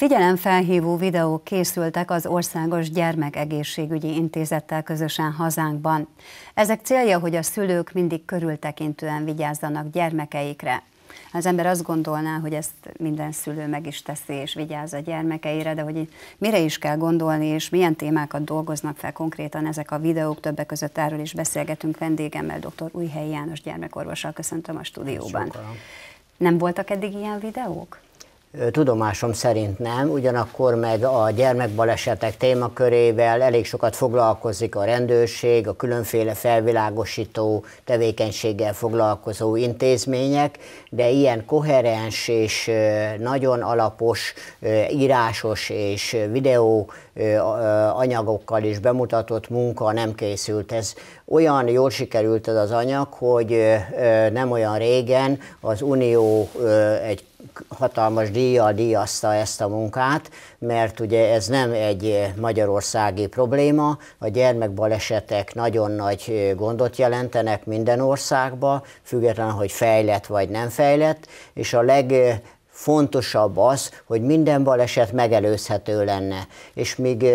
Figyelemfelhívó videók készültek az Országos Gyermekegészségügyi Intézettel közösen hazánkban. Ezek célja, hogy a szülők mindig körültekintően vigyázzanak gyermekeikre. Az ember azt gondolná, hogy ezt minden szülő meg is teszi, és vigyáz a gyermekeire, de hogy mire is kell gondolni, és milyen témákat dolgoznak fel konkrétan ezek a videók, többek között erről is beszélgetünk vendégemmel, dr. Újhelyi János gyermekorvossal köszöntöm a stúdióban. Sokan. Nem voltak eddig ilyen videók? Tudomásom szerint nem, ugyanakkor meg a gyermekbalesetek témakörével elég sokat foglalkozik a rendőrség, a különféle felvilágosító tevékenységgel foglalkozó intézmények, de ilyen koherens és nagyon alapos írásos és videó anyagokkal is bemutatott munka nem készült. Ez olyan jól sikerült ez az anyag, hogy nem olyan régen az Unió egy hatalmas díjjal díjazta ezt a munkát, mert ugye ez nem egy magyarországi probléma, a gyermekbalesetek nagyon nagy gondot jelentenek minden országba, függetlenül, hogy fejlett vagy nem fejlett, és a leg fontosabb az, hogy minden baleset megelőzhető lenne. És míg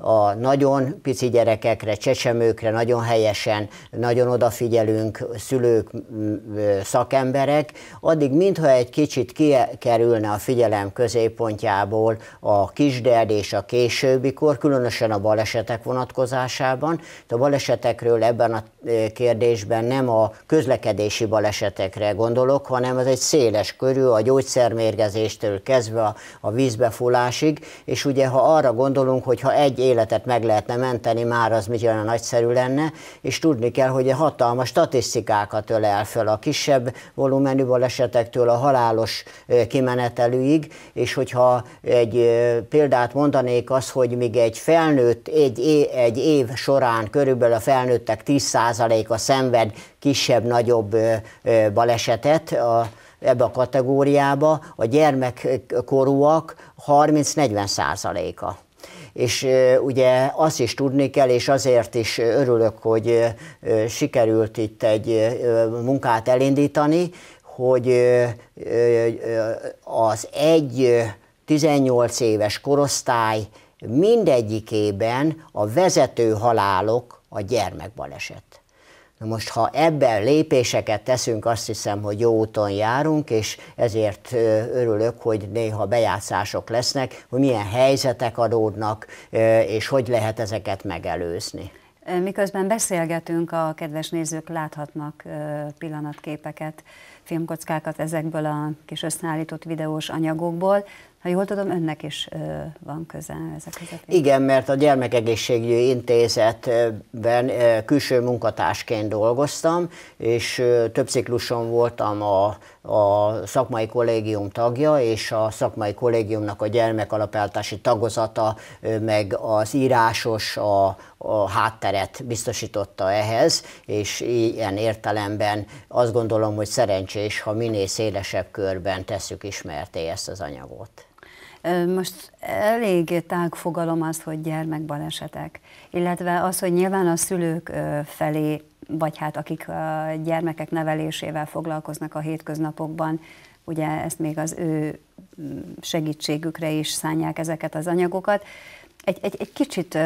a nagyon pici gyerekekre, csecsemőkre nagyon helyesen, nagyon odafigyelünk, szülők, szakemberek, addig mintha egy kicsit kikerülne a figyelem középpontjából a kisderd és a későbbi kor különösen a balesetek vonatkozásában. A balesetekről ebben a kérdésben nem a közlekedési balesetekre gondolok, hanem ez egy széles körű, a gyógyszermérgezéstől kezdve a vízbefolásig, és ugye ha arra gondolunk, hogy ha egy életet meg lehetne menteni, már az mit olyan nagyszerű lenne, és tudni kell, hogy a hatalmas statisztikákat ölel föl a kisebb volumenű balesetektől a halálos kimenetelőig, és hogyha egy példát mondanék az, hogy míg egy felnőtt egy, egy év során körülbelül a felnőttek 10%-a szenved kisebb-nagyobb balesetet, a, ebbe a kategóriába, a gyermekkorúak 30-40 százaléka és ugye azt is tudni kell, és azért is örülök, hogy sikerült itt egy munkát elindítani, hogy az egy 18 éves korosztály mindegyikében a vezető halálok a gyermekbaleset. Na most, ha ebben lépéseket teszünk, azt hiszem, hogy jó úton járunk, és ezért örülök, hogy néha bejátszások lesznek, hogy milyen helyzetek adódnak, és hogy lehet ezeket megelőzni. Miközben beszélgetünk, a kedves nézők láthatnak pillanatképeket, filmkockákat ezekből a kis összeállított videós anyagokból ha jól tudom, önnek is van köze között. Igen, mert a Gyermekegészségügyi Intézetben külső munkatársként dolgoztam, és több cikluson voltam a, a szakmai kollégium tagja, és a szakmai kollégiumnak a gyermekalapeltási tagozata, meg az írásos, a, a hátteret biztosította ehhez, és ilyen értelemben azt gondolom, hogy szerencsés, ha minél szélesebb körben tesszük ismerté ezt az anyagot. Most elég tág fogalom az, hogy gyermekbalesetek, illetve az, hogy nyilván a szülők felé, vagy hát akik a gyermekek nevelésével foglalkoznak a hétköznapokban, ugye ezt még az ő mm, segítségükre is szánják ezeket az anyagokat, egy, egy, egy kicsit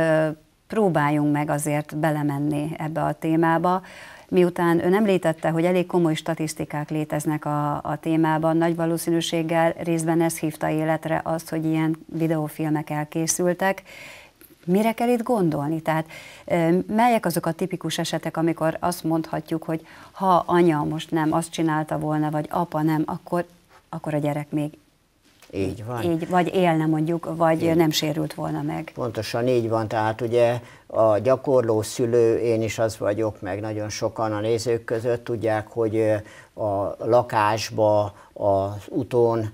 próbáljunk meg azért belemenni ebbe a témába. Miután ön említette, hogy elég komoly statisztikák léteznek a, a témában, nagy valószínűséggel részben ez hívta életre azt, hogy ilyen videófilmek elkészültek. Mire kell itt gondolni? Tehát melyek azok a tipikus esetek, amikor azt mondhatjuk, hogy ha anya most nem azt csinálta volna, vagy apa nem, akkor, akkor a gyerek még így van. Így, vagy élne mondjuk, vagy így. nem sérült volna meg. Pontosan így van, tehát ugye a gyakorló szülő, én is az vagyok, meg nagyon sokan a nézők között tudják, hogy a lakásba, az utón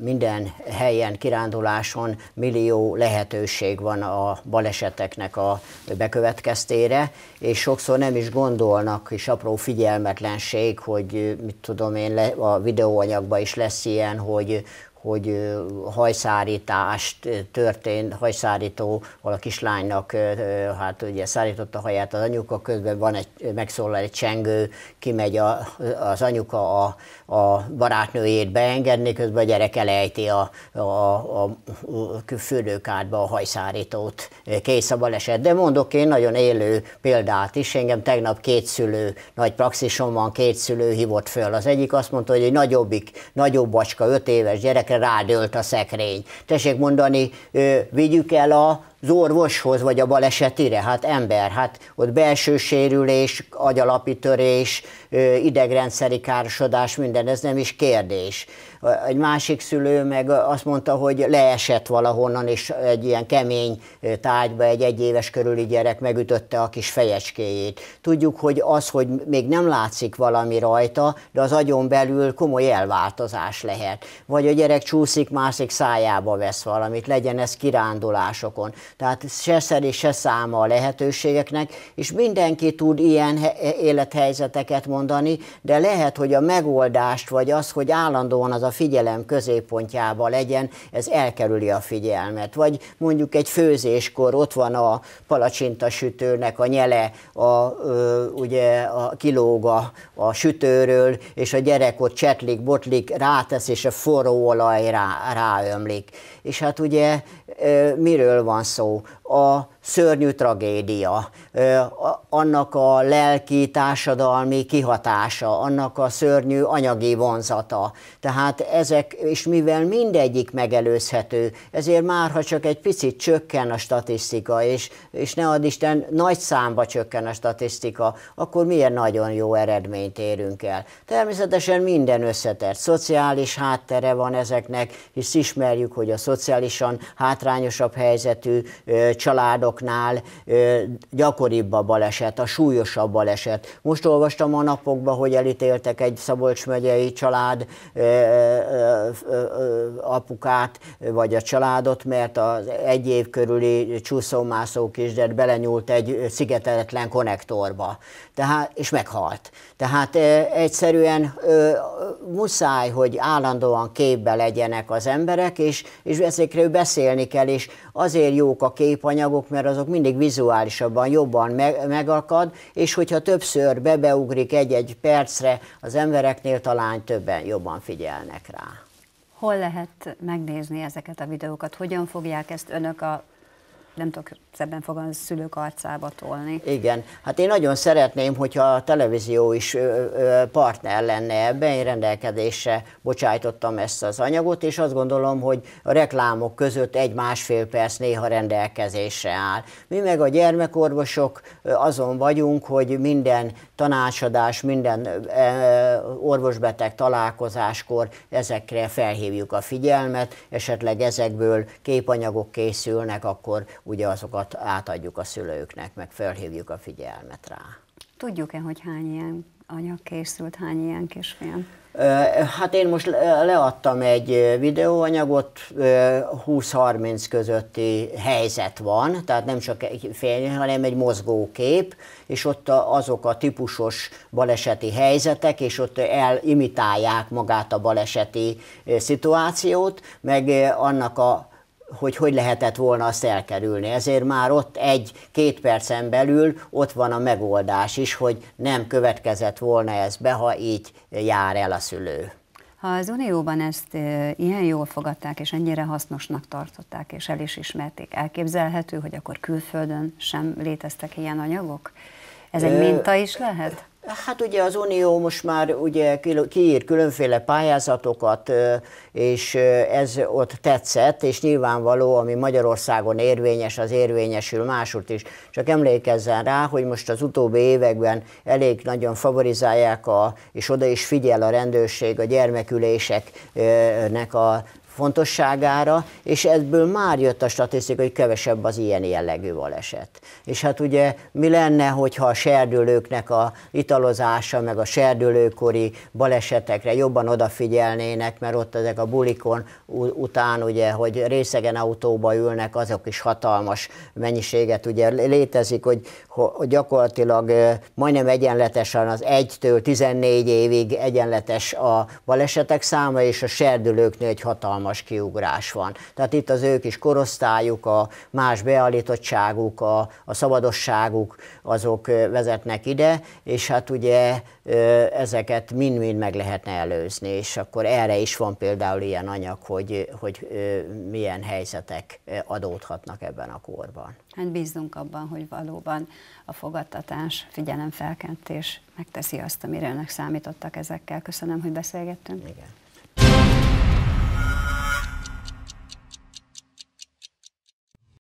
minden helyen, kiránduláson millió lehetőség van a baleseteknek a bekövetkeztére, és sokszor nem is gondolnak, és apró figyelmetlenség, hogy mit tudom én, a videóanyagban is lesz ilyen, hogy, hogy hajszárítást történt, hajszárító, a kislánynak, hát ugye szárított a haját az anyuka, közben van egy, megszólal egy csengő, kimegy a, az anyuka a, a barátnőjét beengedni, közben a gyerek elejti a, a, a, a fürdőkádba a hajszárítót. Kész a baleset. De mondok én nagyon élő példát is. Engem tegnap két szülő, nagy praxisom van, két szülő hívott föl. Az egyik azt mondta, hogy egy nagyobbik, nagyobb bacska, öt éves gyerek rádölt a szekrény. Tessék mondani, vigyük el a az orvoshoz, vagy a balesetire? Hát ember, hát ott belső sérülés, agyalapi törés, idegrendszeri károsodás, minden, ez nem is kérdés. Egy másik szülő meg azt mondta, hogy leesett valahonnan, és egy ilyen kemény tájba egy egyéves körüli gyerek megütötte a kis fejecskéjét. Tudjuk, hogy az, hogy még nem látszik valami rajta, de az agyon belül komoly elváltozás lehet. Vagy a gyerek csúszik, mászik, szájába vesz valamit, legyen ez kirándulásokon. Tehát se szer és se száma a lehetőségeknek, és mindenki tud ilyen élethelyzeteket mondani, de lehet, hogy a megoldást, vagy az, hogy állandóan az a figyelem középpontjába legyen, ez elkerüli a figyelmet. Vagy mondjuk egy főzéskor ott van a palacsintasütőnek a nyele, a, ugye a kilóg a, sütőről, és a gyerek ott csetlik, botlik, rátesz, és a forró olaj rá, ráömlik. És hát ugye miről van szó? So. a szörnyű tragédia, annak a lelki, társadalmi kihatása, annak a szörnyű anyagi vonzata. Tehát ezek, és mivel mindegyik megelőzhető, ezért már ha csak egy picit csökken a statisztika, és, és ne ad Isten, nagy számba csökken a statisztika, akkor milyen nagyon jó eredményt érünk el. Természetesen minden összetett. Szociális háttere van ezeknek, hisz ismerjük, hogy a szociálisan hátrányosabb helyzetű családoknál gyakoribb a baleset, a súlyosabb baleset. Most olvastam a napokban, hogy elítéltek egy Szabolcs megyei család apukát, vagy a családot, mert az egy év körüli csúszómászó kisdet belenyúlt egy szigeteletlen konnektorba, tehát, és meghalt. Tehát egyszerűen muszáj, hogy állandóan képbe legyenek az emberek, és, és ezekről beszélni kell, és azért jók a kép képanyagok, mert azok mindig vizuálisabban jobban meg, megakad, és hogyha többször bebeugrik egy-egy percre, az embereknél talán többen jobban figyelnek rá. Hol lehet megnézni ezeket a videókat? Hogyan fogják ezt önök a nem tudok szebben a szülők arcába tolni. Igen, hát én nagyon szeretném, hogyha a televízió is partner lenne ebben, én rendelkezésre bocsájtottam ezt az anyagot, és azt gondolom, hogy a reklámok között egy-másfél perc néha rendelkezésre áll. Mi meg a gyermekorvosok azon vagyunk, hogy minden tanácsadás, minden orvosbeteg találkozáskor ezekre felhívjuk a figyelmet, esetleg ezekből képanyagok készülnek, akkor ugye azokat átadjuk a szülőknek, meg felhívjuk a figyelmet rá. Tudjuk-e, hogy hány ilyen anyag készült, hány ilyen kisfilm? Hát én most leadtam egy videóanyagot, 20-30 közötti helyzet van, tehát nem csak egy fény, hanem egy mozgókép, és ott azok a típusos baleseti helyzetek, és ott elimitálják magát a baleseti szituációt, meg annak a hogy hogy lehetett volna azt elkerülni. Ezért már ott egy-két percen belül ott van a megoldás is, hogy nem következett volna ez be, ha így jár el a szülő. Ha az Unióban ezt ilyen jól fogadták, és ennyire hasznosnak tartották, és el is ismerték, elképzelhető, hogy akkor külföldön sem léteztek ilyen anyagok? Ez egy minta is lehet? Hát ugye az Unió most már ugye kiír különféle pályázatokat, és ez ott tetszett, és nyilvánvaló, ami Magyarországon érvényes, az érvényesül másút is. Csak emlékezzen rá, hogy most az utóbbi években elég nagyon favorizálják, a, és oda is figyel a rendőrség a gyermeküléseknek a fontosságára, és ebből már jött a statisztika, hogy kevesebb az ilyen jellegű baleset. És hát ugye mi lenne, hogyha a serdülőknek a italozása, meg a serdülőkori balesetekre jobban odafigyelnének, mert ott ezek a bulikon után ugye, hogy részegen autóba ülnek, azok is hatalmas mennyiséget ugye létezik, hogy, hogy gyakorlatilag majdnem egyenletesen az 1-től 14 évig egyenletes a balesetek száma, és a serdülőknél egy hatalmas hatalmas kiugrás van. Tehát itt az ők is korosztályuk, a más beállítottságuk, a, a szabadosságuk, azok vezetnek ide, és hát ugye ezeket mind-mind meg lehetne előzni, és akkor erre is van például ilyen anyag, hogy, hogy milyen helyzetek adódhatnak ebben a korban. Hát bízunk abban, hogy valóban a fogadtatás, figyelemfelkentés megteszi azt, amire önök számítottak ezekkel. Köszönöm, hogy beszélgettünk. Igen.